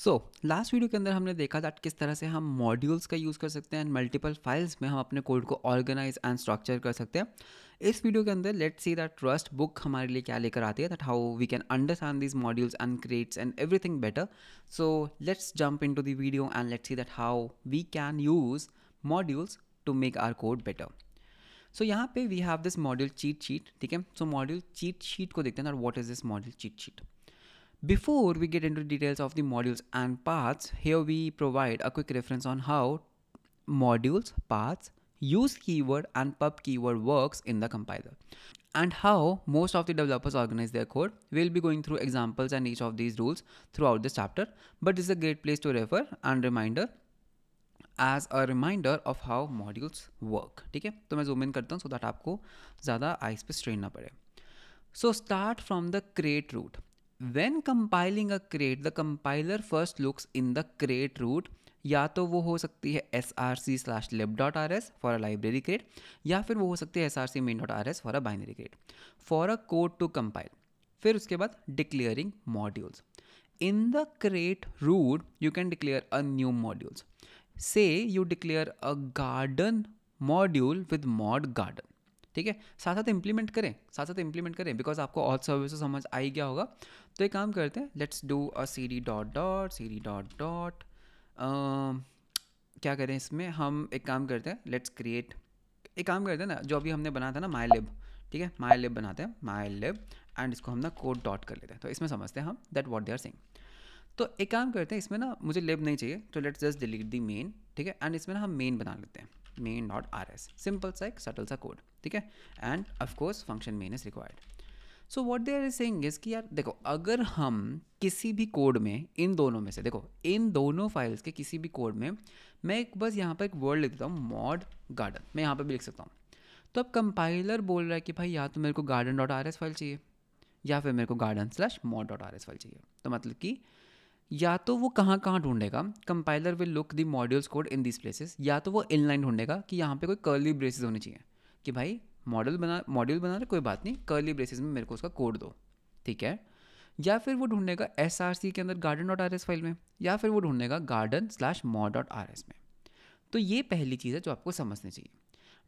So last video के अंदर हमने देखा था किस तरह से हम मॉड्यूल्स का यूज़ कर सकते हैं एंड मल्टीपल फाइल्स में हम अपने कोड को ऑर्गेनाइज एंड स्ट्रक्चर कर सकते हैं इस वीडियो के अंदर let's see that Rust book हमारे लिए क्या लेकर आती है that how we can understand this modules and crates and everything better so let's jump into the video and let's see that how we can use modules to make our code better so यहाँ पे we have this module cheat sheet ठीक है सो module cheat sheet को देखते हैं और what is this module cheat sheet Before we get into details of the modules and paths, here we provide a quick reference on how modules, paths, use keyword and pub keyword works in the compiler and how most of the developers organize their code. We'll be going through examples and each of these rules throughout this chapter, but this is a great place to refer and reminder as a reminder of how modules work. Okay? So I zoom in so that don't have to strain ना So start from the create route. When compiling a crate, the compiler first looks in the crate root या तो वो हो सकती है S R C slash lib dot R S for a library crate या फिर वो हो सकती है S R C main dot R S for a binary crate for a code to compile फिर उसके बाद declaring modules in the crate root you can declare a new modules say you declare a garden module with mod garden ठीक है साथ साथ implement करें साथ साथ इंप्लीमेंट करें बिकॉज आपको ऑल सर्विस समझ आ ही गया होगा तो एक काम करते हैं let's do a C D dot dot C D dot dot क्या करें इसमें हम एक काम करते हैं लेट्स क्रिएट एक काम करते हैं ना जो अभी हमने बनाया था ना माई लिब ठीक है माई लिब बनाते हैं माई लिब एंड इसको हम ना कोड डॉट कर लेते हैं तो इसमें समझते हैं हम that what they are saying तो एक काम करते हैं इसमें ना मुझे लिब नहीं चाहिए तो let's just delete the main ठीक है एंड इसमें ना हम मेन बना लेते हैं main dot R S simple सा एक सटल सा कोड ठीक है and of course function main is required so what they are saying is कि यार देखो अगर हम किसी भी कोड में इन दोनों में से देखो इन दोनों फाइल्स के किसी भी कोड में मैं एक बस यहाँ पर एक वर्ड लिख देता हूँ मॉड गार्डन मैं यहाँ पर भी लिख सकता हूँ तो अब कंपाइलर बोल रहा है कि भाई या तो मेरे को garden dot R S file चाहिए या फिर मेरे को garden slash mod dot R S file चाहिए तो मतलब कि या तो वो कहाँ कहाँ ढूंढेगा compiler will look the modules code in this places या तो वो इनलाइन ढूंढेगा कि यहाँ पे कोई कर्ली ब्रेसेस होने चाहिए कि भाई मॉडल बना मॉड्यूल बना रहे कोई बात नहीं कर्ली ब्रेसिस में मेरे को उसका कोड दो ठीक है या फिर वो का एस आर सी के अंदर garden dot R S file में या फिर वो का garden slash mod dot R S में तो ये पहली चीज़ है जो आपको समझनी चाहिए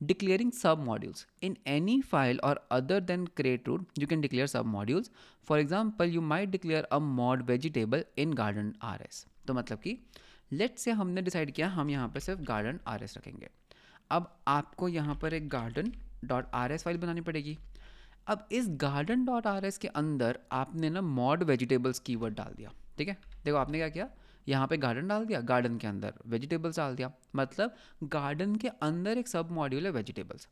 declaring sub modules in any file or other than crate root you can declare sub modules for example you might declare a mod vegetable in garden R S तो मतलब कि लेट से हमने डिसाइड किया हम यहाँ पर सिर्फ गार्डन आर एस रखेंगे अब आपको यहाँ पर एक garden dot R S file बनानी पड़ेगी अब इस गार्डन डॉट आर एस के अंदर आपने ना मॉड वेजिटेबल्स की वर्ड डाल दिया ठीक है देखो आपने क्या किया यहाँ पे गार्डन डाल दिया गार्डन के अंदर वेजिटेबल्स डाल दिया मतलब गार्डन के अंदर एक सब मॉड्यूल है वेजिटेबल्स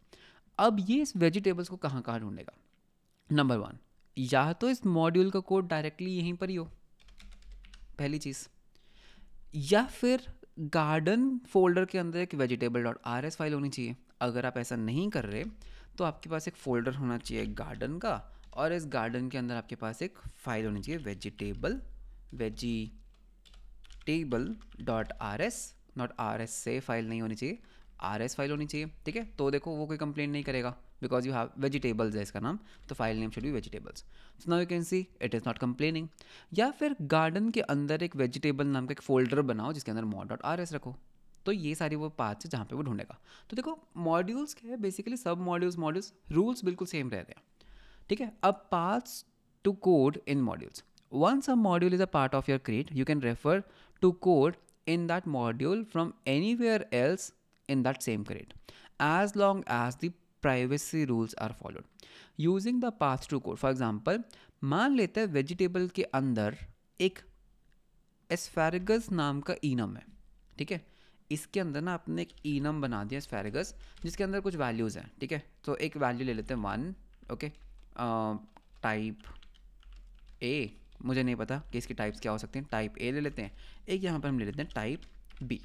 अब ये इस वेजिटेबल्स को कहाँ कहाँ ढूंढेगा नंबर वन या तो इस मॉड्यूल का कोड डायरेक्टली यहीं पर ही हो पहली चीज़ या फिर गार्डन फोल्डर के अंदर एक vegetable dot R S file होनी चाहिए अगर आप ऐसा नहीं कर रहे तो आपके पास एक फोल्डर होना चाहिए गार्डन का और इस गार्डन के अंदर आपके पास एक फाइल होनी चाहिए vegetable vegetable dot R S not R S से फाइल नहीं होनी चाहिए आर एस फाइल होनी चाहिए ठीक है तो देखो वो कोई कंप्लेन नहीं करेगा बिकॉज यू हैव वेजिटेबल्स है इसका नाम तो file name should be vegetables so now you can see it is not complaining या फिर गार्डन के अंदर एक वेजिटेबल नाम का एक फोल्डर बनाओ जिसके अंदर मॉड डॉट आर एस रखो तो ये सारी वो पार्ट्स है जहाँ पे वो ढूंढेगा तो देखो मॉड्यूल्स क्या है basically sub modules modules rules बिल्कुल सेम रहते हैं ठीक है अब paths to code in modules a module is a part of your crate you can refer to code in that module from anywhere else in that same crate as long as the privacy rules are followed using the path to code for example मान लेते हैं vegetable के अंदर एक एस्फेरगस नाम का enum है ठीक है इसके अंदर ना आपने एक ईनम बना दिया स्फेरेगस जिसके अंदर कुछ वैल्यूज़ हैं ठीक है तो एक वैल्यू ले लेते हैं वन ओके टाइप ए मुझे नहीं पता कि इसके टाइप्स क्या हो सकते हैं टाइप ए ले लेते हैं एक यहाँ पर हम ले लेते हैं टाइप बी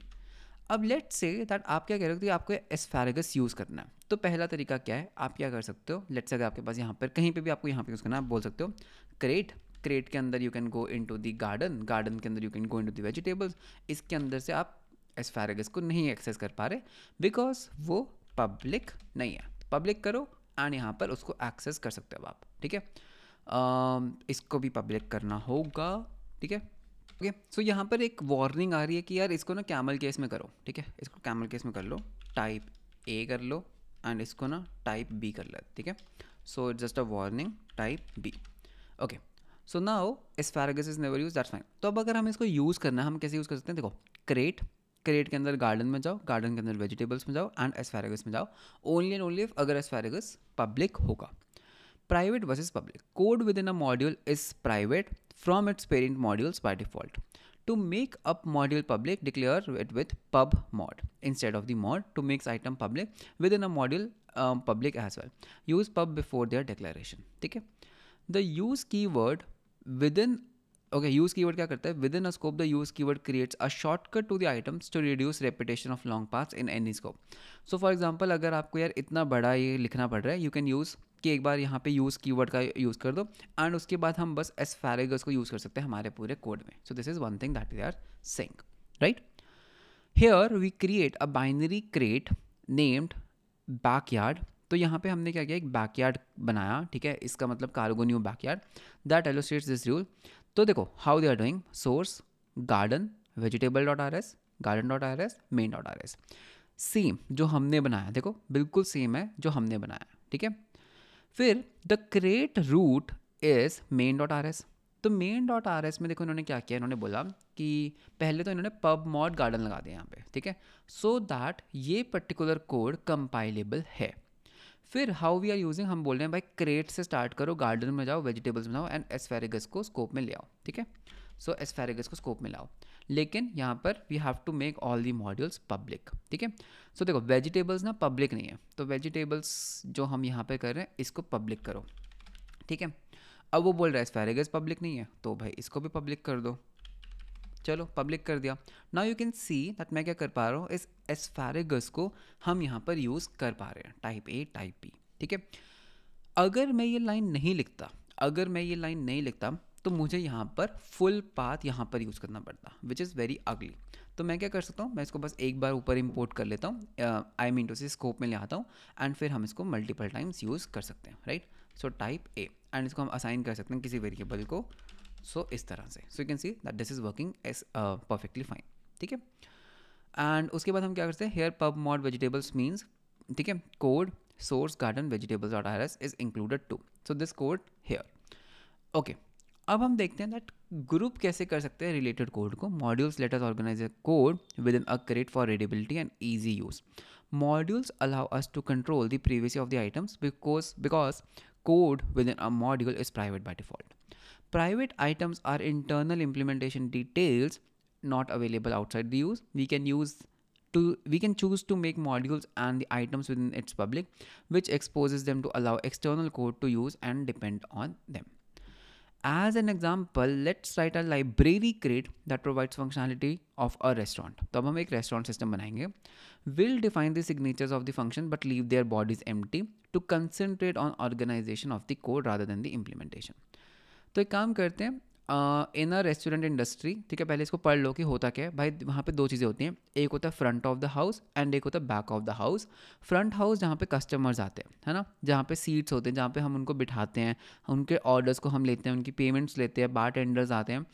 अब लेट से दैट आप क्या कह रहे हो आपको एस्फेरेगस यूज़ करना है तो पहला तरीका क्या है आप क्या कर सकते हो लेट से अगर आपके पास यहाँ पर कहीं पे भी आपको यहाँ पे यूज़ करना है आप बोल सकते हो क्रेट क्रेट के अंदर you can go into the garden garden के अंदर you can go into the vegetables इसके अंदर से आप एस्फेरेगस को नहीं एक्सेस कर पा रहे बिकॉज वो पब्लिक नहीं है पब्लिक करो एंड यहाँ पर उसको एक्सेस कर सकते हो आप ठीक है इसको भी पब्लिक करना होगा ठीक है ओके सो यहाँ पर एक वार्निंग आ रही है कि यार इसको ना कैमल केस में करो ठीक है इसको कैमल केस में कर लो टाइप ए कर लो एंड इसको ना टाइप बी कर लो ठीक है so it just a warning type B okay so ना हो asparagus is never use that's fine तो अब अगर हम इसको यूज़ करना है हम कैसे यूज़ कर सकते हैं देखो क्रेट करेट के अंदर गार्डन में जाओ गार्डन के अंदर वेजिटेबल्स में जाओ एंड एस्फेरेगस में जाओ ओनली एंड ओनली अगर एस्फेरेगस पब्लिक होगा private versus public code within a module is private from its parent modules by default to make up module public declare it with pub mod instead of the mod to makes item public within a module public as well use pub before their declaration ठीक है the use keyword within okay use use क्या करता है within a the use keyword creates a shortcut to the items to reduce repetition of long paths in any scope so for example अगर आपको यार इतना बड़ा ये लिखना पड़ रहा है यू कैन यूज़ कि एक बार यहाँ पे यूज़ कीवर्ड का यूज़ कर दो एंड उसके बाद हम बस एस फैरेगस को यूज़ कर सकते हैं हमारे पूरे कोड में so this is one thing that is our sync right here we create a binary crate named backyard तो यहाँ पे हमने क्या किया एक बैकयार्ड बनाया ठीक है इसका मतलब कार्गोनियो backyard that illustrates this rule तो देखो how they are doing source garden vegetable dot R S garden dot R S main dot R S same जो हमने बनाया देखो बिल्कुल सेम है जो हमने बनाया ठीक है फिर the crate root is main dot R S तो मेन डॉट आर एस में देखो इन्होंने क्या किया इन्होंने बोला कि पहले तो इन्होंने पब मॉड गार्डन लगा दिया यहाँ पे ठीक है सो दैट ये पर्टिकुलर कोड कंपाइलेबल है फिर हाउ वी आर यूजिंग हम बोल रहे हैं भाई क्रेट से स्टार्ट करो गार्डन में जाओ वेजिटेबल्स बनाओ एंड एस्फेरेगस को स्कोप में ले आओ ठीक है सो एस्फेरेगस को स्कोप में लाओ लेकिन यहाँ पर we have to make all the modules public ठीक है सो देखो वेजिटेबल्स ना पब्लिक नहीं है तो वेजिटेबल्स जो हम यहाँ पर कर रहे हैं इसको पब्लिक करो ठीक है अब वो बोल रहा है एस्फेरेगस पब्लिक नहीं है तो भाई इसको भी पब्लिक कर दो चलो पब्लिक कर दिया now you can see that मैं क्या कर पा रहा हूँ इस एस्फेरेगस को हम यहाँ पर यूज़ कर पा रहे हैं टाइप ए टाइप बी ठीक है अगर मैं ये लाइन नहीं लिखता अगर मैं ये लाइन नहीं लिखता तो मुझे यहाँ पर फुल पाथ यहाँ पर यूज़ करना पड़ता विच इज़ वेरी अगली तो मैं क्या कर सकता हूँ मैं इसको बस एक बार ऊपर इम्पोर्ट कर लेता हूँ I mean to say scope में ले आता हूँ एंड फिर हम इसको मल्टीपल टाइम्स यूज़ कर सकते हैं right so type a and इसको हम असाइन कर सकते हैं किसी वेरिएबल को सो इस तरह से so you can see that this is working as perfectly fine ठीक है एंड उसके बाद हम क्या करते हैं here pub mod vegetables means ठीक है code source garden vegetables dot R S is included too so this code here okay अब हम देखते हैं दैट ग्रुप कैसे कर सकते हैं रिलेटेड कोड को modules let organize a code within a crate for readability and easy use modules allow us to control the privacy of the items because because code within a module is private by default Private items are internal implementation details not available outside the use. We can use to we can choose to make modules and the items within its public, which exposes them to allow external code to use and depend on them. As an example, let's write a library crate that provides functionality of a restaurant. तो अब हम एक restaurant system बनाएंगे. We'll define the signatures of the function but leave their bodies empty to concentrate on organization of the code rather than the implementation. तो एक काम करते हैं इन अ रेस्टोरेंट इंडस्ट्री ठीक है पहले इसको पढ़ लो कि होता क्या है भाई वहाँ पे दो चीज़ें होती हैं एक होता है front of the house and एक होता है back of the house front house जहाँ पे कस्टमर्स आते हैं है ना जहाँ पे सीट्स होते हैं जहाँ पे हम उनको बिठाते हैं उनके ऑर्डर्स को हम लेते हैं उनकी पेमेंट्स लेते हैं बार टेंडर्स आते हैं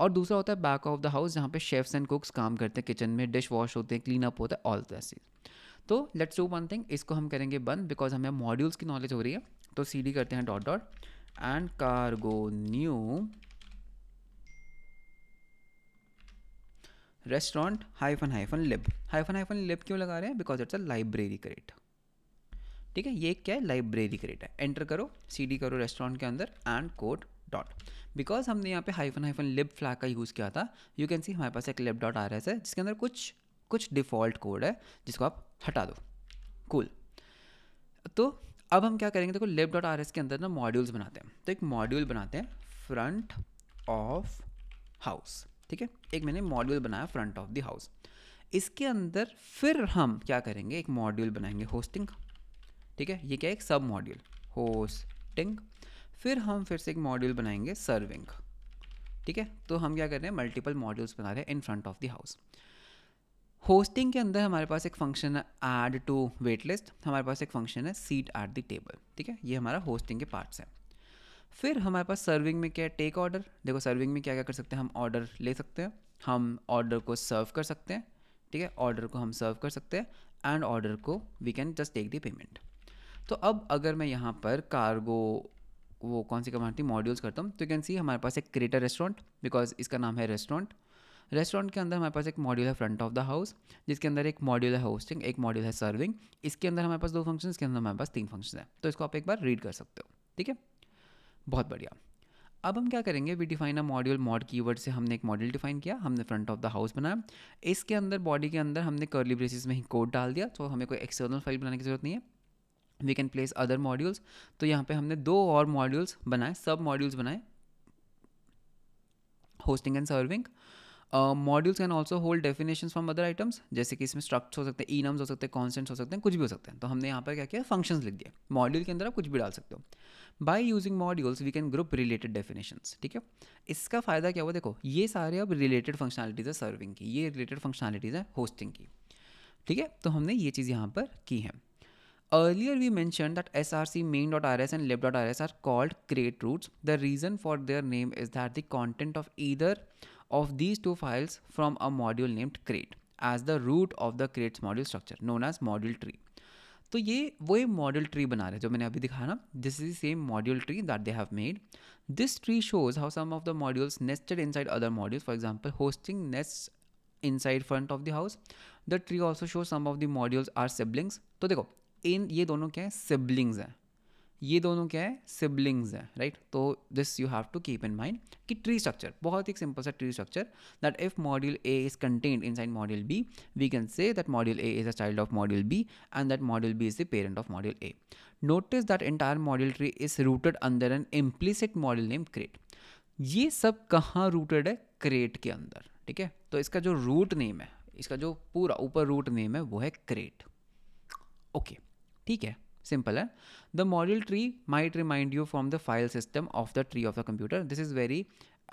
और दूसरा होता है बैक ऑफ द हाउस जहाँ पे शेफ्स एंड कुक्स काम करते हैं किचन में डिश वॉश होते हैं क्लीन अप होता है ऑल दैट चीज़ तो लेट्स डू वन थिंग इसको हम करेंगे बंद बिकॉज हमें मॉड्यूल्स की नॉलेज हो रही है तो सी करते हैं dot dot and cargo new restaurant hyphen hyphen lib hyphen hyphen lib क्यों लगा रहे हैं because it's a library crate ठीक है ये क्या है लाइब्रेरी क्रेट है एंटर करो सीडी करो रेस्टोरेंट के अंदर एंड कोड डॉट बिकॉज हमने यहाँ पे हाइफन हाइफन लिब फ्लैग का यूज़ किया था यू कैन सी हमारे पास एक लिब डॉट आ रहा है जिसके अंदर कुछ कुछ डिफ़ॉल्ट कोड है जिसको आप हटा दो कूल cool. तो अब हम क्या करेंगे देखो लेब डॉट आर एस के अंदर ना मॉड्यूल्स बनाते हैं तो एक मॉड्यूल बनाते हैं फ्रंट ऑफ हाउस ठीक है एक मैंने मॉड्यूल बनाया फ्रंट ऑफ द हाउस इसके अंदर फिर हम क्या करेंगे एक मॉड्यूल बनाएंगे होस्टिंग ठीक है ये क्या है एक सब मॉड्यूल होस्टिंग फिर हम फिर से एक मॉड्यूल बनाएंगे सर्विंग ठीक है तो हम क्या कर रहे हैं मल्टीपल मॉड्यूल्स बना रहे हैं in front of the house hosting के अंदर हमारे पास एक फंक्शन है ऐड टू वेट लिस्ट हमारे पास एक फंक्शन है सीट एट द टेबल ठीक है ये हमारा होस्टिंग के पार्ट्स है फिर हमारे पास सर्विंग में क्या है टेक ऑर्डर देखो सर्विंग में क्या क्या कर सकते हैं हम ऑर्डर ले सकते हैं हम ऑर्डर को सर्व कर सकते हैं ठीक है ऑर्डर को हम सर्व कर सकते हैं एंड ऑर्डर को we can just take the payment तो अब अगर मैं यहाँ पर कार्गो वो कौन सी कमांड थी मॉड्यूल्स करता हूँ तो यू कैन सी हमारे पास एक क्रिएटर रेस्टोरेंट बिकॉज इसका नाम है रेस्टोरेंट रेस्टोरेंट के अंदर हमारे पास एक मॉड्यूल है फ्रंट ऑफ द हाउस जिसके अंदर एक मॉड्यूल है होस्टिंग एक मॉड्यूल है सर्विंग इसके अंदर हमारे पास दो फंक्शन के अंदर हमारे पास तीन फंक्शन है तो इसको आप एक बार रीड कर सकते हो ठीक है बहुत बढ़िया अब हम क्या करेंगे we define a module mod keyword से हमने एक मॉड्यूल डिफाइन किया हमने फ्रंट ऑफ द हाउस बनाया इसके अंदर बॉडी के अंदर हमने कर्ली ब्रेसिस में ही कोड डाल दिया तो हमें कोई एक्सटर्नल फाइल बनाने की जरूरत नहीं है we can place other modules तो यहाँ पे हमने दो और मॉड्यूल्स बनाए सब मॉड्यूल्स बनाए hosting and serving modules can also hold definition from other items जैसे कि इसमें स्ट्रक्ट हो सकते हैं ई नम्स हो सकते हैं कॉन्सेंट्स हो सकते हैं कुछ भी हो सकते हैं तो हमने यहाँ पर क्या किया फंक्शन लिख दिए मॉड्यूल के अंदर आप कुछ भी डाल सकते हो by using modules we can group related definitions ठीक है इसका फ़ायदा क्या हुआ देखो ये सारे अब रिलेटेड फंक्शनलिटीज़ है सर्विंग की ये रिलेटेड फंक्शनलिटीज़ है होस्टिंग की ठीक है तो हमने ये चीज़ यहाँ पर की है earlier we mention that S R C main dot R S and left dot R S are called crate roots the reason for their name is that the content of either of these two files from a module named crate as the root of the crates module structure known as module tree. तो ये वो एक model tree बना रहे जो मैंने अभी दिखाया ना this is same module tree that they have made this tree shows how some of the modules nested inside other modules for example hosting nest inside front of the house the tree also show some of the modules are siblings तो देखो इन ये दोनों क्या है siblings हैं ये दोनों क्या है सिबलिंग्स हैं राइट तो this you have to keep in mind कि ट्री स्ट्रक्चर बहुत ही सिंपल सा tree structure that if module A is contained inside module B we can say that module A is a child of module B and that module B is the parent of module A notice that entire module tree is rooted अंदर an implicit module name crate ये सब कहाँ rooted है crate के अंदर ठीक है तो इसका जो रूट नेम है इसका जो पूरा ऊपर रूट नेम है वो है क्रेट ओके ठीक है सिंपल है the module tree might remind you from the file system of the tree of the computer this is very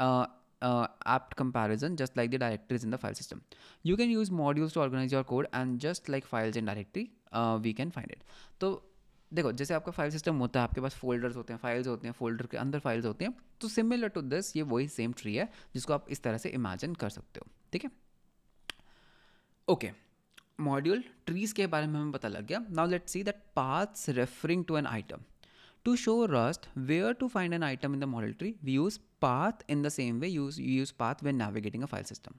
apt comparison just like the directories in the file system you can use modules to organize your code and just like files in directory we can find it तो देखो जैसे आपका file system होता है आपके पास folders होते हैं files होते हैं फोल्डर के अंदर फाइल्स होते हैं तो सिमिलर टू दिस ये वही सेम ट्री है जिसको आप इस तरह से इमेजिन कर सकते हो ठीक है ओके okay. मॉड्यूल ट्रीज के बारे में हमें पता लग गया now let see that paths referring to an item to show Rust where to find an item in the model tree we use path in the same way use use path when navigating a file system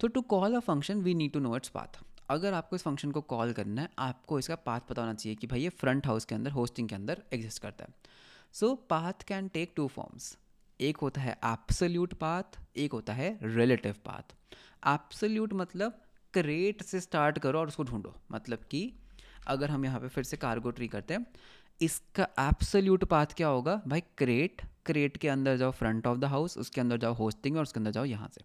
तो to call a function we need to know its path अगर आपको इस function को call करना है आपको इसका path पता होना चाहिए कि भाई ये फ्रंट हाउस के अंदर होस्टिंग के अंदर एग्जिस्ट करता है so path can take two forms एक होता है एप्सल्यूट पाथ एक होता है रिलेटिव पाथ एप्सल्यूट मतलब क्रेट से स्टार्ट करो और उसको ढूंढो मतलब कि अगर हम यहाँ पे फिर से कार्गो ट्री करते हैं इसका एप्सल्यूट पाथ क्या होगा भाई क्रेट क्रेट के अंदर जाओ फ्रंट ऑफ द हाउस उसके अंदर जाओ होस्टिंग और उसके अंदर जाओ यहाँ से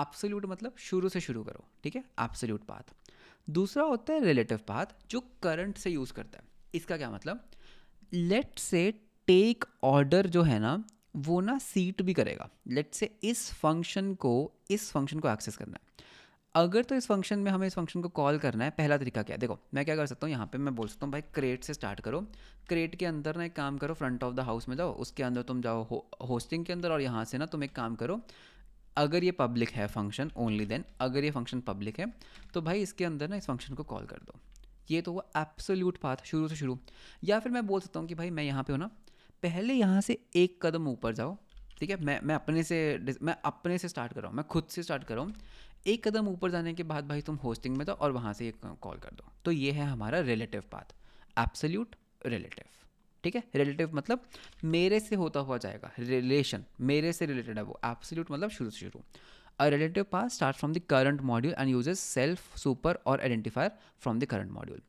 एप्सल्यूट मतलब शुरू से शुरू करो ठीक है एप्सल्यूट पाथ दूसरा होता है रिलेटिव पाथ जो करंट से यूज़ करता है इसका क्या मतलब लेट से टेक ऑर्डर जो है ना वो ना सीट भी करेगा लेट से इस फंक्शन को इस फंक्शन को एक्सेस करना है अगर तो इस फंक्शन में हमें इस फंक्शन को कॉल करना है पहला तरीका क्या है देखो मैं क्या कर सकता हूँ यहाँ पे मैं बोल सकता हूँ भाई क्रेट से स्टार्ट करो क्रेट के अंदर ना एक काम करो फ्रंट ऑफ द हाउस में जाओ उसके अंदर तुम जाओ हो, होस्टिंग के अंदर और यहाँ से ना तुम एक काम करो अगर ये पब्लिक है फंक्शन ओनली देन अगर ये फंक्शन पब्लिक है तो भाई इसके अंदर ना इस फंक्शन को कॉल कर दो ये तो वो एप्सोल्यूट पाथ शुरू से शुरू या फिर मैं बोल सकता हूँ कि भाई मैं यहाँ पे हूँ ना पहले यहाँ से एक कदम ऊपर जाओ ठीक है मैं मैं अपने से मैं अपने से स्टार्ट कर रहा हूँ मैं खुद से स्टार्ट कर रहा हूँ एक कदम ऊपर जाने के बाद भाई तुम होस्टिंग में दो और वहाँ से कॉल कर दो तो ये है हमारा रिलेटिव पाथ एब्सोल्यूट रिलेटिव ठीक है रिलेटिव मतलब मेरे से होता हुआ जाएगा रिलेशन मेरे से रिलेटेड है वो एब्सोल्यूट मतलब शुरू से शुरू a relative path start from the current module and use self super or identifier from the current module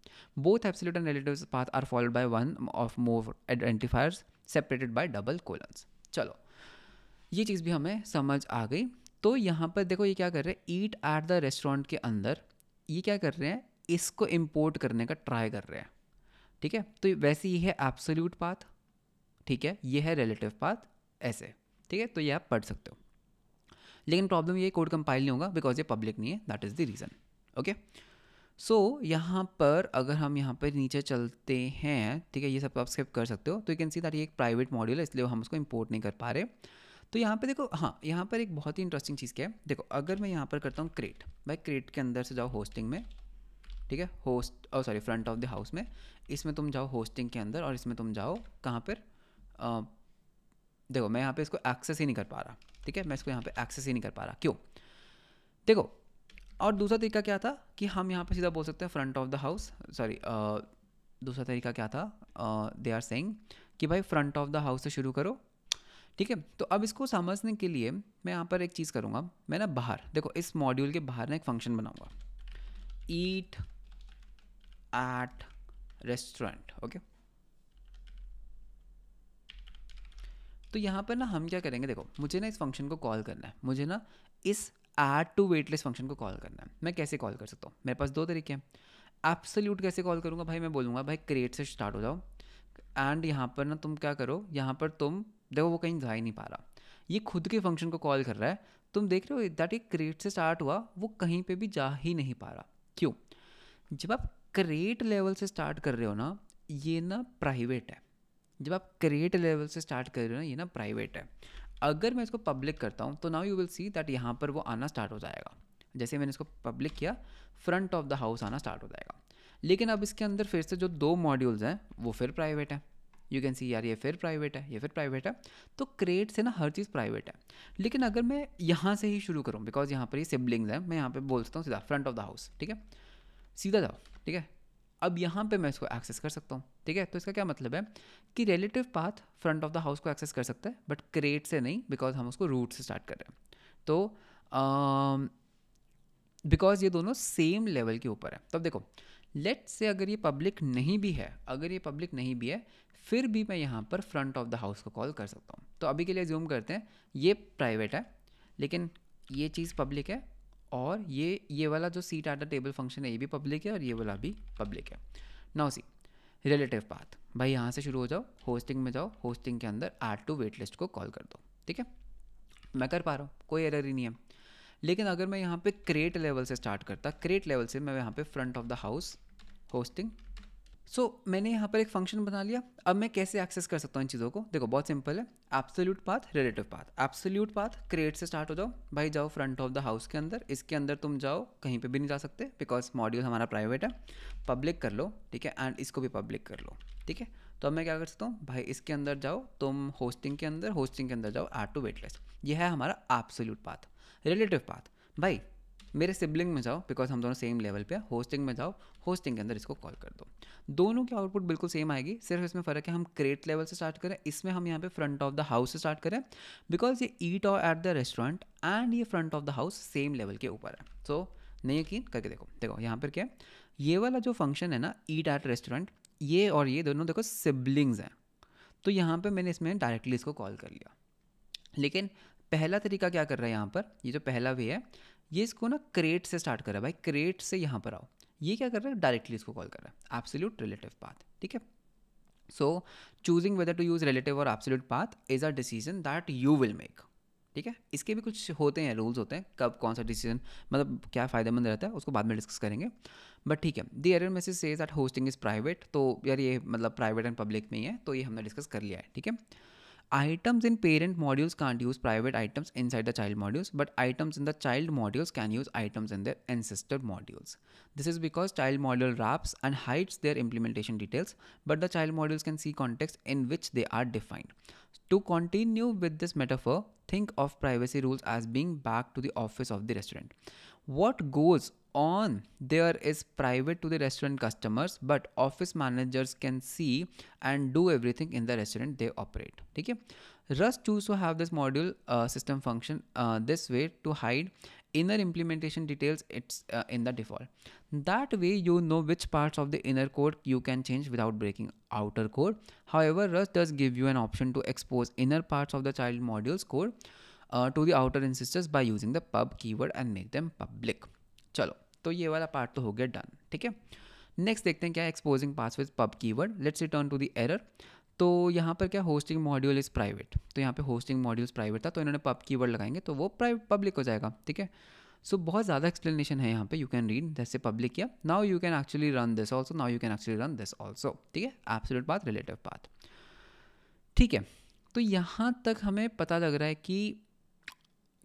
both absolute and relative path are followed by one of more identifiers separated by double colons चलो ये चीज़ भी हमें समझ आ गई तो यहाँ पर देखो ये क्या कर रहे हैं ईट एट द रेस्टोरेंट के अंदर ये क्या कर रहे हैं इसको इम्पोर्ट करने का ट्राई कर रहे हैं ठीक है तो वैसे ये है एब्सोल्यूट पाथ ठीक है ये है रिलेटिव पाथ ऐसे ठीक है तो ये आप पढ़ सकते हो लेकिन प्रॉब्लम ये कोड कंपाइल नहीं होगा बिकॉज ये पब्लिक नहीं है that is the reason okay so यहाँ पर अगर हम यहाँ पर नीचे चलते हैं ठीक है ये सब आप स्किप कर सकते हो तो यू कैन सी दैट ये एक प्राइवेट मॉड्यूल है इसलिए हम उसको इम्पोर्ट नहीं कर पा रहे तो यहाँ पे देखो हाँ यहाँ पर एक बहुत ही इंटरेस्टिंग चीज़ क्या है देखो अगर मैं यहाँ पर करता हूँ क्रेट भाई क्रेट के अंदर से जाओ होस्टिंग में ठीक है होस्ट और sorry front of the house में इसमें तुम जाओ होस्टिंग के अंदर और इसमें तुम जाओ कहाँ पर आ, देखो मैं यहाँ पे इसको एक्सेस ही नहीं कर पा रहा ठीक है मैं इसको यहाँ पे एक्सेस ही नहीं कर पा रहा क्यों देखो और दूसरा तरीका क्या था कि हम यहाँ पे सीधा बोल सकते हैं front of the house sorry दूसरा तरीका क्या था दे आर सेइंग कि भाई फ्रंट ऑफ द हाउस से शुरू करो ठीक है तो अब इसको समझने के लिए मैं यहाँ पर एक चीज़ करूँगा मैं ना बाहर देखो इस मॉड्यूल के बाहर ना एक फंक्शन बनाऊँगा ईट एट रेस्टोरेंट ओके तो यहाँ पर ना हम क्या करेंगे देखो मुझे ना इस फंक्शन को कॉल करना है मुझे ना इस एड टू वेटलेस फंक्शन को कॉल करना है मैं कैसे कॉल कर सकता हूँ मेरे पास दो तरीके हैं एप्सल्यूट कैसे कॉल करूँगा भाई मैं बोलूँगा भाई क्रिएट से स्टार्ट हो जाओ एंड यहाँ पर ना तुम क्या करो यहाँ पर तुम देखो वो कहीं जा ही नहीं पा रहा ये खुद के फंक्शन को कॉल कर रहा है तुम देख रहे हो दैट एक क्रिएट से स्टार्ट हुआ वो कहीं पे भी जा ही नहीं पा रहा क्यों जब आप क्रिएट लेवल से स्टार्ट कर रहे हो ना ये ना प्राइवेट है जब आप क्रिएट लेवल से स्टार्ट कर रहे हो ना ये ना प्राइवेट है अगर मैं इसको पब्लिक करता हूँ तो now you will see that यहाँ पर वो आना स्टार्ट हो जाएगा जैसे मैंने इसको पब्लिक किया फ्रंट ऑफ द हाउस आना स्टार्ट हो जाएगा लेकिन अब इसके अंदर फिर से जो दो मॉड्यूल्स हैं वो फिर प्राइवेट हैं यू कैन सी यार ये फिर प्राइवेट है ये फिर प्राइवेट है तो क्रेट से ना हर चीज़ प्राइवेट है लेकिन अगर मैं यहाँ से ही शुरू करूँ बिकॉज यहाँ पर ये सिबलिंग्स हैं मैं यहाँ पर बोल सकता हूँ सीधा फ्रंट ऑफ द हाउस ठीक है सीधा जाओ ठीक है अब यहाँ पे मैं इसको एक्सेस कर सकता हूँ ठीक है तो इसका क्या मतलब है कि relative path front of the house को एक्सेस कर सकता है बट क्रेट से नहीं बिकॉज हम उसको रूट से स्टार्ट कर रहे हैं तो बिकॉज uh, ये दोनों सेम लेवल के ऊपर है तब देखो लेट से अगर ये पब्लिक नहीं भी है अगर ये पब्लिक नहीं भी है फिर भी मैं यहाँ पर फ्रंट ऑफ द हाउस को कॉल कर सकता हूँ तो अभी के लिए जूम करते हैं ये प्राइवेट है लेकिन ये चीज़ पब्लिक है और ये ये वाला जो सीट एट टेबल फंक्शन है ये भी पब्लिक है और ये वाला भी पब्लिक है नाउ सी रिलेटिव बात भाई यहाँ से शुरू हो जाओ होस्टिंग में जाओ होस्टिंग के अंदर आर टू वेट लिस्ट को कॉल कर दो ठीक है मैं कर पा रहा हूँ कोई एरर ही नहीं है लेकिन अगर मैं यहाँ पे क्रेट लेवल से स्टार्ट करता क्रेट लेवल से मैं यहाँ पे front of the house hosting so so, मैंने यहाँ पर एक फंक्शन बना लिया अब मैं कैसे एक्सेस कर सकता हूँ इन चीज़ों को देखो बहुत सिंपल है absolute path relative path absolute path crate से स्टार्ट हो जाओ भाई जाओ फ्रंट ऑफ द हाउस के अंदर इसके अंदर तुम जाओ कहीं पे भी नहीं जा सकते बिकॉज मॉड्यूल हमारा प्राइवेट है पब्लिक कर लो ठीक है एंड इसको भी पब्लिक कर लो ठीक है तो अब मैं क्या कर सकता हूँ भाई इसके अंदर जाओ तुम होस्टिंग के अंदर होस्टिंग के अंदर जाओ आर टू वेटलेस ये है हमारा एब्सोल्यूट पाथ रिलेटिव पाथ भाई मेरे सिबलिंग में जाओ बिकॉज हम दोनों सेम लेवल पे होस्टिंग में जाओ होस्टिंग के अंदर इसको कॉल कर दो दोनों की आउटपुट बिल्कुल सेम आएगी सिर्फ इसमें फ़र्क है हम क्रेट लेवल से स्टार्ट करें इसमें हम यहाँ पे फ्रंट ऑफ द हाउस से स्टार्ट करें बिकॉज ये ईट और एट द रेस्टोरेंट एंड ये front of the house same level के ऊपर है सो so, नहीं यकीन करके देखो देखो यहाँ पर क्या ये वाला जो फंक्शन है ना ईट एट रेस्टोरेंट ये और ये दोनों देखो सिबलिंग्स हैं तो यहाँ पे मैंने इसमें डायरेक्टली इसको कॉल कर लिया लेकिन पहला तरीका क्या कर रहा है यहाँ पर ये जो पहला वे है ये इसको ना क्रेट से स्टार्ट कर रहा है भाई क्रेट से यहाँ पर आओ ये क्या कर रहा है डायरेक्टली इसको कॉल कर रहा है एब्सोल्यूट रिलेटिव पाथ ठीक है so choosing whether to use relative or absolute path is a decision that you will make ठीक है इसके भी कुछ होते हैं रूल्स होते हैं कब कौन सा डिसीजन मतलब क्या फ़ायदेमंद रहता है उसको बाद में डिस्कस करेंगे बट ठीक है the error message says that hosting is private तो यार ये मतलब प्राइवेट एंड पब्लिक में ही है तो ये हमने डिस्कस कर लिया है ठीक है Items in parent modules can't use private items inside the child modules, but items in the child modules can use items in their ancestor modules. This is because child module wraps and hides their implementation details, but the child modules can see context in which they are defined. To continue with this metaphor, think of privacy rules as being back to the office of the restaurant. What goes on there is private to the restaurant customers but office managers can see and do everything in the restaurant they operate okay rust choose to have this module uh, system function uh, this way to hide inner implementation details it's uh, in the default that way you know which parts of the inner code you can change without breaking outer code however rust does give you an option to expose inner parts of the child modules code uh, to the outer instances by using the pub keyword and make them public चलो तो ये वाला part तो हो गया done ठीक है next देखते हैं क्या exposing paths with pub keyword let's return to the error तो यहाँ पर क्या होस्टिंग मॉड्यूल इज़ प्राइवेट तो यहाँ पे होस्टिंग मॉड्यूल्स प्राइवेट था तो इन्होंने पब कीवर्ड लगाएंगे तो वो प्राइवेट पब्लिक हो जाएगा ठीक है सो बहुत ज़्यादा एक्सप्लेनेशन है यहाँ पे यू कैन रीड जैसे पब्लिक किया now you can actually run this also now you can actually run this also ठीक है एब्सोल्यूट बात रिलेटिव बात ठीक है तो यहाँ तक हमें पता लग रहा है कि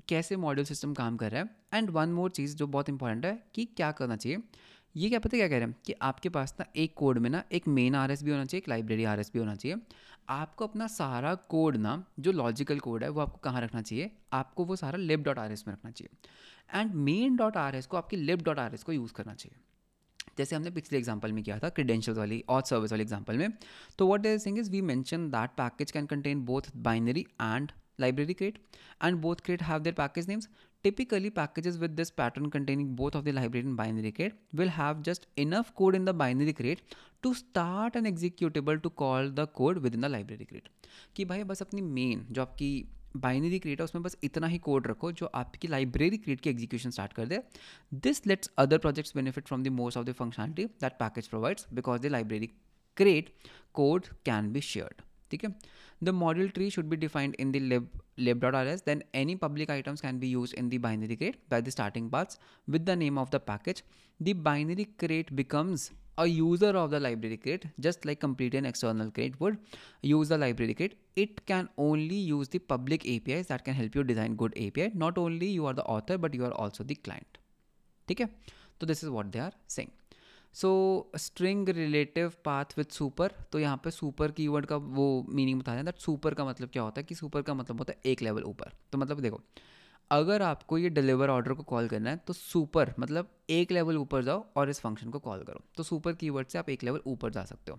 कैसे मॉड्यूल सिस्टम काम कर रहा है एंड वन मोर चीज़ जो बहुत इंपॉर्टेंट है कि क्या करना चाहिए ये क्या पता क्या कह रहे हैं कि आपके पास ना एक कोड में ना एक मेन आर एस भी होना चाहिए एक लाइब्रेरी आर एस भी होना चाहिए आपको अपना सारा कोड ना जो लॉजिकल कोड है वो आपको कहाँ रखना चाहिए आपको वो सारा लिप डॉट आर एस में रखना चाहिए and main dot R S को आपकी लिप डॉट आर एस को यूज़ करना चाहिए जैसे हमने पिछले एग्जाम्पल में किया था क्रीडेंशियल वाली और सर्विस वाली एग्जाम्पल में तो what is thing is we mention that package can contain both binary and library crate and both crate have their package names typically packages with this pattern containing both of the library and binary crate will have just enough code in the binary crate to start an executable to call the code within the library crate ki bhai bas apni main jo aapki binary crate hai usme bas itna hi code rakho jo aapki library crate ki execution start kar de this lets other projects benefit from the most of the functionality that package provides because the library crate code can be shared The है tree should be defined in the lib lib.rs, then any public items can be used in the binary crate by the starting paths with the name of the package. The binary crate becomes a user of the library crate, just like complete an external crate would use the library crate. It can only use the public APIs that can help you design good API. Not only you are the author, but you are also the client. Okay? So this is what they are saying. So string relative path with super तो यहाँ पे super keyword का वो meaning बताया that super का मतलब क्या होता है कि सुपर का मतलब होता है एक लेवल ऊपर तो मतलब देखो अगर आपको ये डिलीवर ऑर्डर को कॉल करना है तो सुपर मतलब एक लेवल ऊपर जाओ और इस फंक्शन को कॉल करो तो सुपर कीवर्ड से आप एक लेवल ऊपर जा सकते हो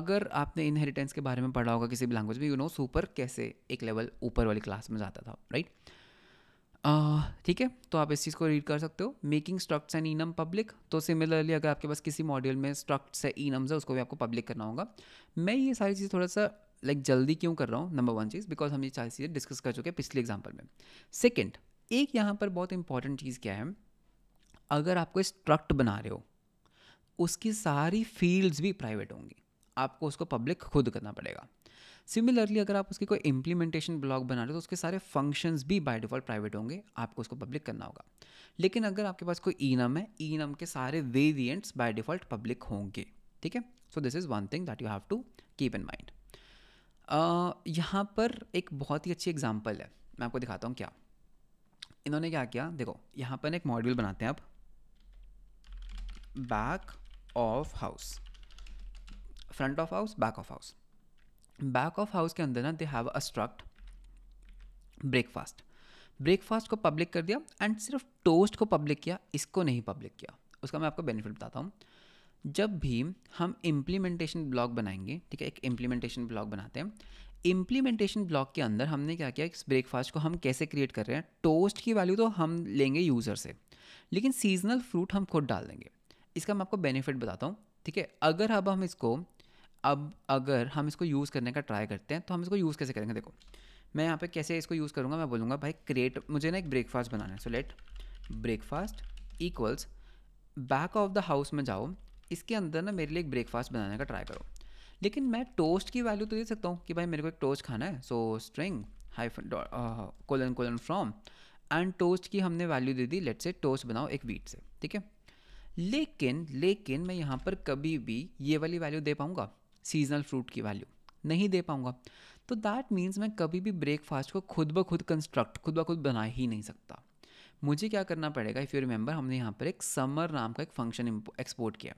अगर आपने इनहेरिटेंस के बारे में पढ़ा होगा किसी भी लैंग्वेज में यू नो सुपर कैसे एक लेवल ऊपर वाली क्लास में जाता था राइट right? ठीक है तो आप इस चीज़ को रीड कर सकते हो making structs and enum public तो सिमिलरली अगर आपके पास किसी मॉड्यूल में स्ट्रक्ट्स है ईनम्स है उसको भी आपको पब्लिक करना होगा मैं ये सारी चीज़ थोड़ा सा लाइक like, जल्दी क्यों कर रहा हूँ नंबर वन चीज़ बिकॉज हम ये सारी चीज़ें डिस्कस कर चुके हैं पिछले एग्जाम्पल में सेकेंड एक यहाँ पर बहुत इंपॉर्टेंट चीज़ क्या है अगर आपको स्ट्रक्ट बना रहे हो उसकी सारी फील्ड्स भी प्राइवेट होंगी आपको उसको पब्लिक खुद करना पड़ेगा सिमिलरली अगर आप उसकी कोई इम्प्लीमेंटेशन ब्लॉक बना रहे हो तो उसके सारे फंक्शंस भी बाय डिफ़ॉल्ट प्राइवेट होंगे आपको उसको पब्लिक करना होगा लेकिन अगर आपके पास कोई ई नम है ई नम के सारे वेरियंट्स बाय डिफ़ॉल्ट पब्लिक होंगे ठीक है so this is one thing that you have to keep in mind यहाँ पर एक बहुत ही अच्छी एग्जाम्पल है मैं आपको दिखाता हूँ क्या इन्होंने क्या किया देखो यहाँ पर एक मॉड्यूल बनाते हैं आप back of house front of house back of house back of house के अंदर ना they have a struct breakfast breakfast को पब्लिक कर दिया एंड सिर्फ टोस्ट को पब्लिक किया इसको नहीं पब्लिक किया उसका मैं आपको बेनिफिट बताता हूँ जब भी हम इम्प्लीमेंटेशन ब्लॉक बनाएंगे ठीक है एक इम्प्लीमेंटेशन ब्लॉक बनाते हैं इम्प्लीमेंटेशन ब्लॉक के अंदर हमने क्या किया इस ब्रेकफास्ट को हम कैसे क्रिएट कर रहे हैं टोस्ट की वैल्यू तो हम लेंगे यूज़र से लेकिन सीजनल फ्रूट हम खुद डाल देंगे इसका मैं आपको बेनिफिट बताता हूँ ठीक है अगर अब हम इसको अब अगर हम इसको यूज़ करने का ट्राई करते हैं तो हम इसको यूज़ कैसे करेंगे देखो मैं यहाँ पे कैसे इसको यूज़ करूँगा मैं बोलूँगा भाई क्रिएट मुझे ना एक ब्रेकफास्ट बनाना है so let breakfast equals back of the house में जाओ इसके अंदर ना मेरे लिए एक ब्रेकफास्ट बनाने का ट्राई करो लेकिन मैं टोस्ट की वैल्यू तो दे सकता हूँ कि भाई मेरे को एक टोस्ट खाना है so string high colon colon from and toast की हमने वैल्यू दे दी लेट से टोस्ट बनाओ एक वीट से ठीक है लेकिन लेकिन मैं यहाँ पर कभी भी ये वाली वैल्यू दे पाऊँगा सीजनल फ्रूट की वैल्यू नहीं दे पाऊँगा तो दैट मीन्स मैं कभी भी ब्रेकफास्ट को खुद ब खुद कंस्ट्रक्ट खुद ब खुद बना ही नहीं सकता मुझे क्या करना पड़ेगा इफ़ यू रिमेंबर हमने यहाँ पर एक समर नाम का एक फंक्शन एक्सपोर्ट किया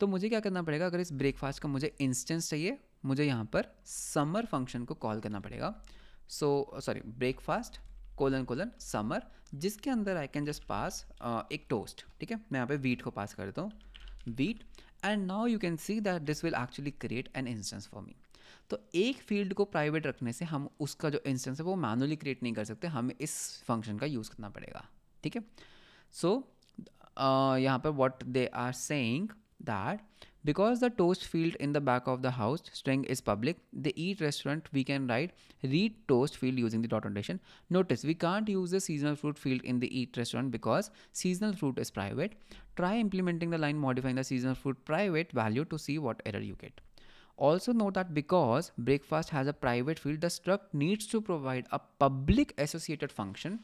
तो मुझे क्या करना पड़ेगा अगर इस ब्रेकफास्ट का मुझे इंस्टेंस चाहिए मुझे यहाँ पर समर फंक्शन को कॉल करना पड़ेगा so sorry breakfast colon colon summer जिसके अंदर आई कैन जस्ट पास एक टोस्ट ठीक है मैं यहाँ पे वीट को पास कर देता हूँ wheat and now you can see that this will actually create an instance for me तो एक फील्ड को प्राइवेट रखने से हम उसका जो इंस्टेंस है वो मैनुअली क्रिएट नहीं कर सकते हमें इस फंक्शन का यूज़ करना पड़ेगा ठीक है सो uh, यहाँ पर what they are saying that Because the toast field in the back of the house string is public, the eat restaurant we can write read toast field using the dot notation. Notice we can't use the seasonal fruit field in the eat restaurant because seasonal fruit is private. Try implementing the line modifying the seasonal fruit private value to see what error you get. Also note that because breakfast has a private field, the struct needs to provide a public associated function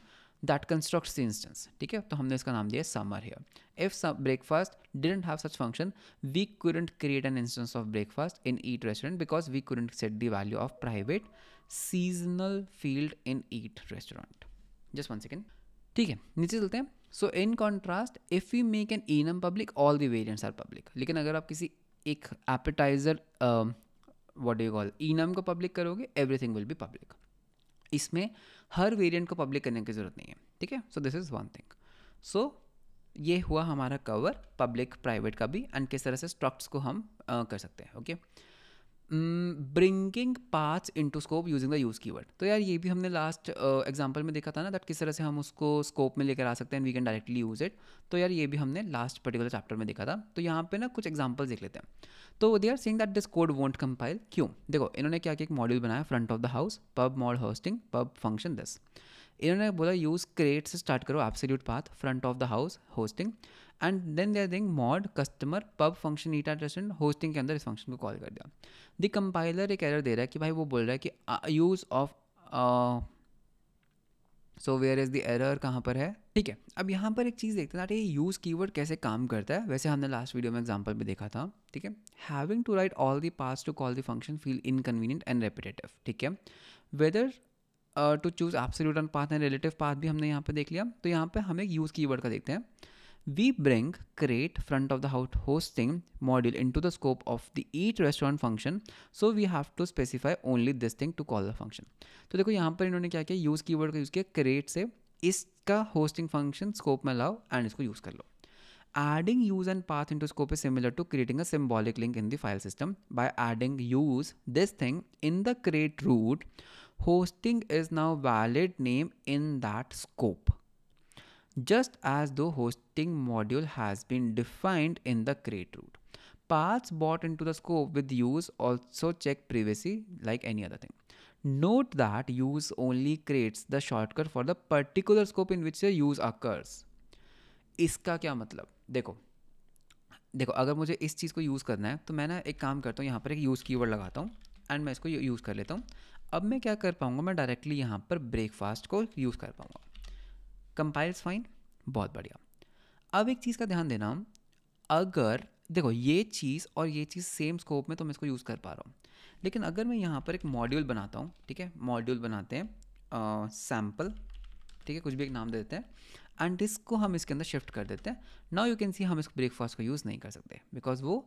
that constructs the instance ठीक है तो हमने इसका नाम दिया summer here if breakfast didn't have such function we couldn't create an instance of breakfast in eat restaurant because we couldn't set the value of private seasonal field in eat restaurant just one second ठीक है नीचे चलते हैं so in contrast if you make an enum public all the variants are public लेकिन अगर आप किसी एक appetizer what you call enum को पब्लिक करोगे एवरीथिंग विल बी पब्लिक इसमें हर वेरिएंट को पब्लिक करने की ज़रूरत नहीं है ठीक है so this is one thing so ये हुआ हमारा कवर पब्लिक प्राइवेट का भी एंड किस तरह से स्टॉक्स को हम uh, कर सकते हैं okay okay? Bringing path to scope using the use keyword तो यार ये भी हमने लास्ट एग्जाम्पल uh, में देखा था ना दैट किस तरह से हम उसको स्कोप में लेकर आ सकते हैं we can directly use it तो यार ये भी हमने लास्ट पर्टिकुलर चैप्टर में देखा था तो यहाँ पे ना कुछ एग्जाम्पल देख लेते हैं तो they are seeing that this code won't compile क्यों देखो इन्होंने क्या क्या एक मॉड्यूल बनाया front of the house pub mod hosting pub function दस इन्होंने बोला यूज़ क्रिएट से स्टार्ट करो absolute path front of the house hosting and then there thing mod customer pub function eat at restaurant hosting के अंदर इस function को call कर दिया दी कंपाइलर एक एरर दे रहा है कि भाई वो बोल रहा है कि use of so where is the error कहाँ पर है ठीक है अब यहाँ पर एक चीज़ देखते हैं ये यूज़ कीवर्ड कैसे काम करता है वैसे हमने लास्ट वीडियो में एग्जाम्पल भी देखा था ठीक है having to write all the paths to call the function feel inconvenient and repetitive ठीक है वेदर टू चूज़ आपसे return path and relative path भी हमने यहाँ पर देख लिया तो यहाँ पर हम एक यूज़ कीवर्ड का देखते हैं We bring create front of the house hosting module into the scope of the eat restaurant function. So we have to specify only this thing to call the function. तो देखो यहाँ पर इन्होंने क्या किया use keyword का use किया create से इसका hosting function scope में लाओ and इसको use कर लो adding use and path into scope is similar to creating a symbolic link in the file system by adding use this thing in the create root hosting is now valid name in that scope just as the hosting module has been defined in the create root. Paths brought into the scope with use also check privacy like any other thing. Note that use only creates the shortcut for the particular scope in which the use occurs. इसका क्या मतलब देखो देखो अगर मुझे इस चीज़ को use करना है तो मैं ना एक काम करता हूँ यहाँ पर एक यूज़ कीवर्ड लगाता हूँ एंड मैं इसको यूज़ कर लेता हूँ अब मैं क्या कर पाऊँगा मैं डायरेक्टली यहाँ पर ब्रेकफास्ट को यूज़ कर पाऊँगा कंपाइल्स फाइन बहुत बढ़िया अब एक चीज़ का ध्यान देना अगर देखो ये चीज़ और ये चीज़ सेम स्कोप में तो मैं इसको यूज़ कर पा रहा हूँ लेकिन अगर मैं यहाँ पर एक मॉड्यूल बनाता हूँ ठीक है मॉड्यूल बनाते हैं सैम्पल ठीक है कुछ भी एक नाम दे देते हैं एंड इसको हम इसके अंदर शिफ्ट कर देते हैं नाउ यू कैन सी हम इसको ब्रेकफास्ट को यूज़ नहीं कर सकते बिकॉज वो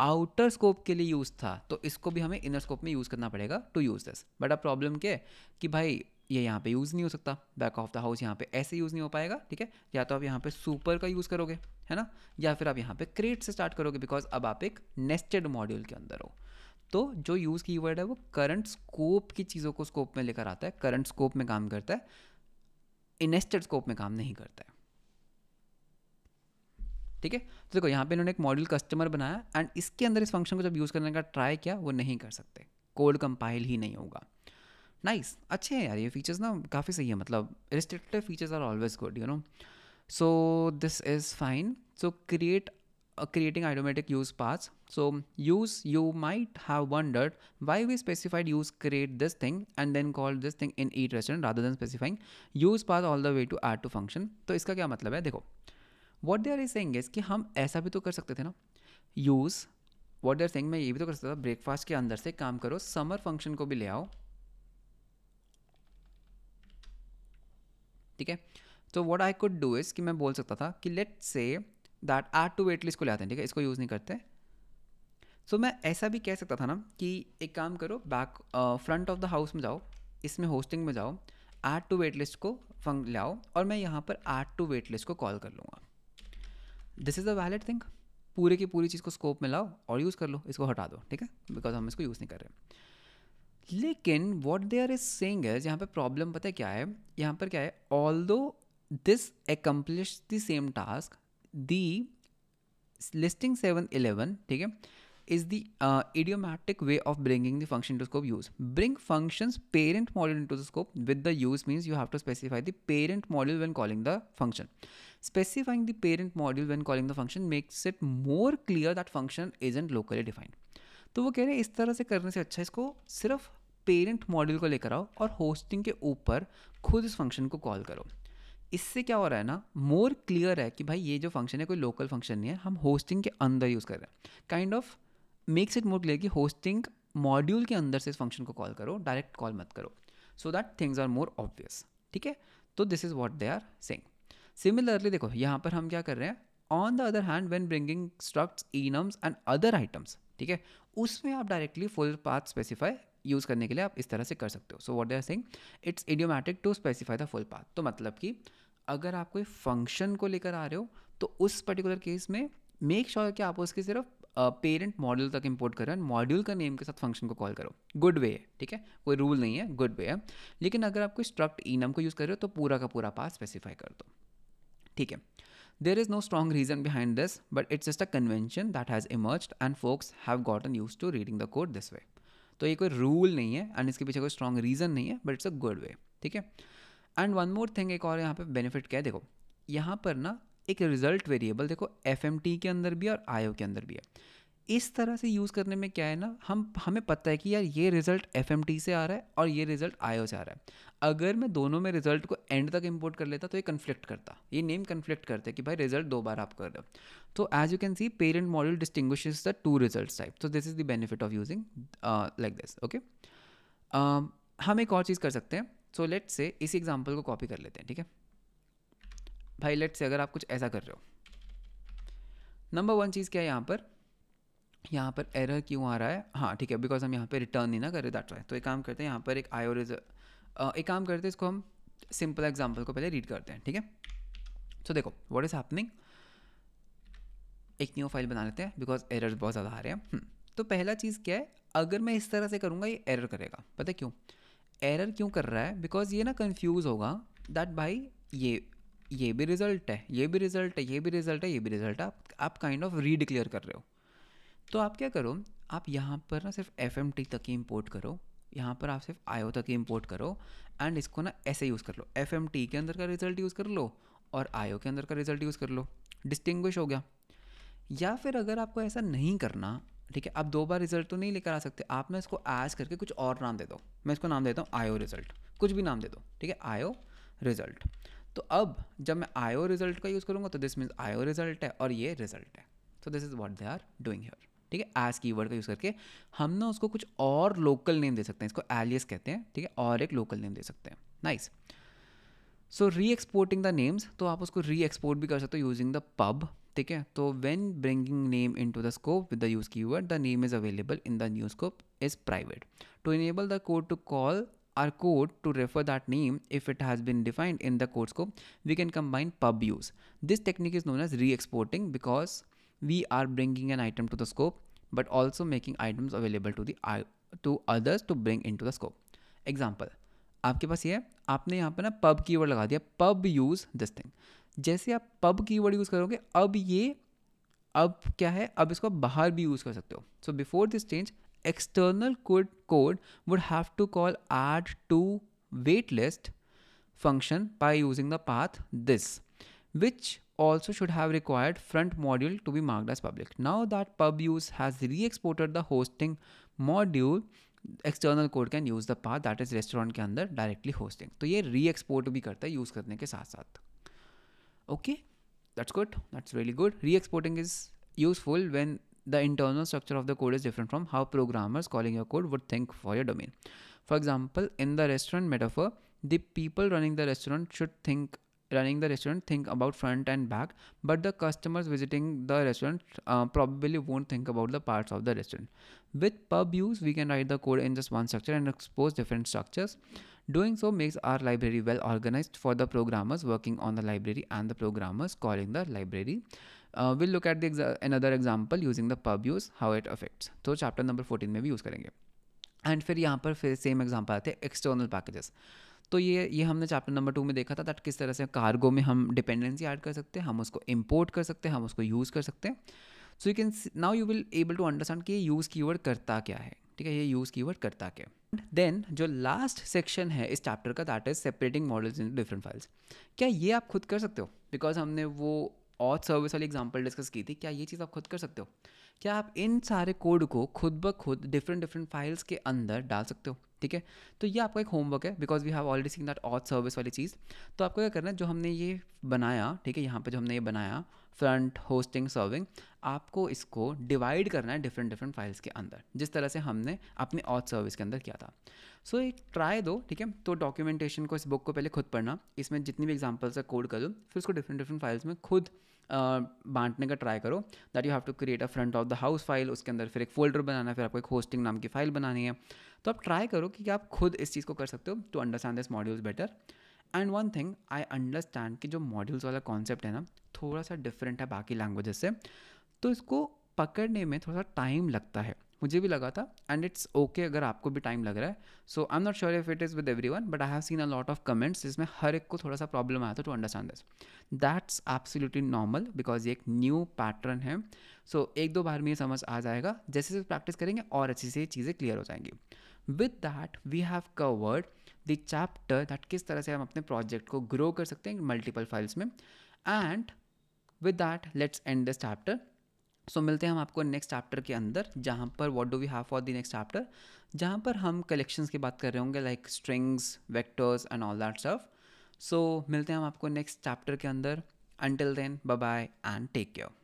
आउटर स्कोप के लिए यूज़ था तो इसको भी हमें इनर स्कोप में यूज़ करना पड़ेगा टू यूज़ दिस बट अब प्रॉब्लम क्या है कि भाई ये यहाँ पे यूज़ नहीं हो सकता बैक ऑफ द हाउस यहाँ पे ऐसे यूज़ नहीं हो पाएगा ठीक है या तो आप यहाँ पे सुपर का यूज़ करोगे है ना या फिर आप यहाँ पे क्रिएट से स्टार्ट करोगे बिकॉज अब आप एक नेस्टेड मॉड्यूल के अंदर हो तो जो यूज़ की वर्ड है वो करंट स्कोप की चीज़ों को स्कोप में लेकर आता है करंट स्कोप में काम करता है इनेस्टेड स्कोप में काम नहीं करता है ठीक है तो देखो यहाँ पे इन्होंने एक मॉड्यूल कस्टमर बनाया एंड इसके अंदर इस फंक्शन को जब यूज़ करने का ट्राई किया वो नहीं कर सकते कोड कंपाइल ही नहीं होगा नाइस अच्छे हैं यार ये फीचर्स ना काफ़ी सही है मतलब restrictive features are always good you know so this is fine so create creating idiomatic use paths so use you might have wondered why we specified use create this thing and then call this thing in eat restaurant rather than specifying use paths all the way to add to function तो इसका क्या मतलब है देखो what they are is saying is कि हम ऐसा भी तो कर सकते थे ना use what they are saying मैं ये भी तो कर सकता था ब्रेकफास्ट के अंदर से काम करो समर फंक्शन को भी ले आओ ठीक है तो what I could do is कि मैं बोल सकता था कि let say that are to wait list को ले आते हैं ठीक है इसको यूज़ नहीं करते सो so, मैं ऐसा भी कह सकता था ना कि एक काम करो back front of the house में जाओ इसमें होस्टिंग में जाओ आर टू वेट लिस्ट को फंग ले आओ और मैं यहाँ पर आर टू वेट लिस्ट को कॉल कर लूँगा this is a valid thing पूरे की पूरी चीज़ को स्कोप में लाओ और यूज़ कर लो इसको हटा दो ठीक है बिकॉज हम इसको यूज़ नहीं कर रहे हैं लेकिन what they are is saying as यहाँ पर प्रॉब्लम पता है क्या है यहाँ पर क्या है although this accomplish the same task the listing seven eleven ठीक है is the idiomatic way of bringing the function to scope use bring function parent module into the scope with the use means you have to specify the parent module when calling the function specifying the parent module when calling the function makes it more clear that function is and locally defined तो वो कह रहे हैं इस तरह से करने से अच्छा इसको सिर्फ पेरेंट मॉड्यूल को लेकर आओ और होस्टिंग के ऊपर खुद इस फंक्शन को कॉल करो इससे क्या हो रहा है ना मोर क्लियर है कि भाई ये जो फंक्शन है कोई लोकल फंक्शन नहीं है हम होस्टिंग के अंदर यूज़ कर रहे हैं kind of makes it more clear कि होस्टिंग मॉड्यूल के अंदर से इस फंक्शन को कॉल करो डायरेक्ट कॉल मत करो so that things are more obvious ठीक है तो this is what they are saying similarly देखो यहाँ पर हम क्या कर रहे हैं on the other hand when bringing struct enums and other items ठीक है उसमें आप directly full path specify use करने के लिए आप इस तरह से कर सकते हो so what are saying it's idiomatic to specify the full path तो मतलब कि अगर आप कोई फंक्शन को लेकर आ रहे हो तो उस पर्टिकुलर केस में मेक श्योर sure कि आप उसके सिर्फ पेरेंट मॉड्यूल तक इंपोर्ट करो एंड मॉड्यूल का नेम के साथ फंक्शन को कॉल करो गुड वे है ठीक है कोई रूल नहीं है गुड वे है लेकिन अगर आप कोई स्ट्रक्ट ई को यूज़ कर रहे हो तो पूरा का पूरा पास स्पेसिफाई कर दो ठीक है There is no strong reason behind this, but it's just a convention that has emerged and folks have gotten used to reading the code this way. तो ये कोई रूल नहीं है एंड इसके पीछे कोई स्ट्रॉन्ग रीज़न नहीं है but it's a good way ठीक है एंड वन मोर थिंग एक और यहाँ पे बेनिफिट क्या है देखो यहाँ पर ना एक रिजल्ट वेरिएबल देखो एफ के अंदर भी है और आई के अंदर भी है इस तरह से यूज़ करने में क्या है ना हम हमें पता है कि यार ये रिज़ल्ट एफ से आ रहा है और ये रिज़ल्ट आयो से आ रहा है अगर मैं दोनों में रिज़ल्ट को एंड तक इम्पोर्ट कर लेता तो ये कन्फ्लिक्ट करता ये नेम कन्फ्लिक्ट करते कि भाई रिज़ल्ट दो बार आप कर रहे हो तो as you can see parent model distinguish the two result type तो this is the benefit of using like this okay हम एक और चीज़ कर सकते हैं सो लेट से इसी एग्जाम्पल को कॉपी कर लेते हैं ठीक है भाई लेट से अगर आप कुछ ऐसा कर रहे हो नंबर वन चीज़ क्या है यहाँ पर यहाँ पर एरर क्यों आ रहा है हाँ ठीक है बिकॉज हम यहाँ पर रिटर्न नहीं ना कर रहे दैट तो एक काम करते हैं यहाँ पर एक आई और एक काम करते हैं इसको हम सिंपल एग्जाम्पल को पहले रीड करते हैं ठीक है सो देखो वॉट इज़ हैपनिंग एक न्यू फाइल बना लेते हैं बिकॉज एरर बहुत ज़्यादा आ रहे हैं हम्म, तो पहला चीज़ क्या है अगर मैं इस तरह से करूँगा ये एरर करेगा पता क्यों एरर क्यों कर रहा है बिकॉज ये ना कन्फ्यूज़ होगा दैट भाई ये ये भी रिजल्ट है ये भी रिजल्ट है ये भी रिजल्ट है ये भी रिजल्ट है आप काइंड ऑफ रीडिक्लेयर कर रहे हो तो आप क्या करो आप यहाँ पर ना सिर्फ एफ तक ही इम्पोर्ट करो यहाँ पर आप सिर्फ आयो तक ही इम्पोर्ट करो एंड इसको ना ऐसे यूज़ कर लो एफ के अंदर का रिजल्ट यूज़ कर लो और आयो के अंदर का रिजल्ट यूज़ कर लो डिस्टिंग्विश हो गया या फिर अगर आपको ऐसा नहीं करना ठीक है आप दो बार रिजल्ट तो नहीं लेकर आ सकते आप मैं इसको ऐज करके कुछ और नाम दे दो मैं इसको नाम देता हूँ आयो रिजल्ट कुछ भी नाम दे दो ठीक है आयो रिजल्ट तो अब जब मैं आयो रिजल्ट का यूज़ करूँगा तो दिस मीन्स आयो रिजल्ट है और ये रिजल्ट है so this is what they are doing here ठीक है एस की का यूज़ करके हम ना उसको कुछ और लोकल नेम दे सकते हैं इसको एलियस कहते हैं ठीक है और एक लोकल नेम दे सकते हैं नाइस सो री एक्सपोर्टिंग द नेम्स तो आप उसको री एक्सपोर्ट भी कर सकते हो यूजिंग द पब ठीक है तो when bringing name into the scope with the use keyword the name is available in the new scope is private to enable the code to call or code to refer that name if it has been defined in the code scope we can combine pub use this technique is known as re exporting because we are bringing an item to the scope but also making items available to the to others to bring into the scope example आपके पास ये है आपने यहाँ पर ना pub keyword लगा दिया pub use this thing जैसे आप pub keyword use करोगे अब ये अब क्या है अब इसको बाहर भी यूज़ कर सकते हो so before this change external code code would have to call add to wait list function by using the path this which also should have required front module to be marked as public. Now that pub use has re-exported the hosting module, external code can use the path that is restaurant restaurant के directly hosting. So, तो re-export export भी करता है use करने के साथ Okay, that's good. That's really good. Re-exporting is useful when the internal structure of the code is different from how programmers calling your code would think for your domain. For example, in the restaurant metaphor, the people running the restaurant should think running the restaurant think about front and back but the customers visiting the restaurant uh, probably won't think about the parts of the restaurant with pub use we can write the code in just one structure and expose different structures doing so makes our library well organized for the programmers working on the library and the programmers calling the library uh, we'll look at the exa another example using the pub use how it affects So chapter number 14 may be used. And and फिर यहाँ पर फिर same example तो ये ये हमने chapter number two में देखा था दैट किस तरह से कार्गो में हम डिपेंडेंसी ऐड कर सकते हैं हम उसको इम्पोर्ट कर सकते हैं हम उसको यूज़ कर सकते हैं so you can now you will able to understand कि ये यूज़ कीवर्ड करता क्या है ठीक है ये यूज़ कीवर्ड करता क्या देन जो लास्ट सेक्शन है इस चैप्टर का that is separating models in different files क्या ये आप खुद कर सकते हो बिकॉज हमने वो ऑथ सर्विस वाली एग्जाम्पल डिस्कस की थी क्या ये चीज़ आप खुद कर सकते हो क्या आप इन सारे कोड को खुद ब खुद डिफरेंट डिफरेंट फाइल्स के अंदर डाल सकते हो ठीक है तो ये आपका एक होमवर्क है because we have already seen that auth service वाली चीज़ तो आपको क्या करना है जो हमने ये बनाया ठीक है यहाँ पर जो हमने ये बनाया फ्रंट होस्टिंग सर्विंग आपको इसको डिवाइड करना है डिफरेंट डिफरेंट फाइल्स के अंदर जिस तरह से हमने अपने ऑथ सर्विस के अंदर किया था सो so, एक ट्राई दो ठीक है तो डॉक्यूमेंटेशन को इस बुक को पहले खुद पढ़ना इसमें जितनी भी एग्जाम्पल्स का कोड करो फिर उसको डिफरेंट डिफरेंट फाइल्स में खुद बांटने का ट्राई करो that you have to create a front of the house file उसके अंदर फिर एक फोल्डर बनाना फिर आपको एक होस्टिंग नाम की फाइल बनानी है तो आप ट्राई करो कि आप खुद इस चीज़ को कर सकते हो to understand this modules better and one thing I understand कि जो मॉड्यूल्स वाला कॉन्सेप्ट है ना थोड़ा सा डिफरेंट है बाकी लैंग्वेजेस से तो इसको पकड़ने में थोड़ा सा टाइम लगता है मुझे भी लगा था एंड इट्स ओके अगर आपको भी टाइम लग रहा है so I am not sure if it is with every one but I have seen a lot of comments जिसमें हर एक को थोड़ा सा प्रॉब्लम आया था to understand this that's absolutely normal because ये एक न्यू पैटर्न है सो so, एक दो बार में ये समझ आ जाएगा जैसे जैसे प्रैक्टिस करेंगे और अच्छी से चीज़ें क्लियर हो जाएंगी with that we have covered the chapter that किस तरह से हम अपने प्रोजेक्ट को ग्रो कर सकते हैं मल्टीपल फाइल्स में and with that let's end this chapter so मिलते हैं हम आपको नेक्स्ट चैप्टर के अंदर जहाँ पर what do we have for the next chapter जहाँ पर हम कलेक्शंस की बात कर रहे होंगे like strings vectors and all that stuff so मिलते हैं हम आपको नेक्स्ट चैप्टर के अंदर until then bye bye and take care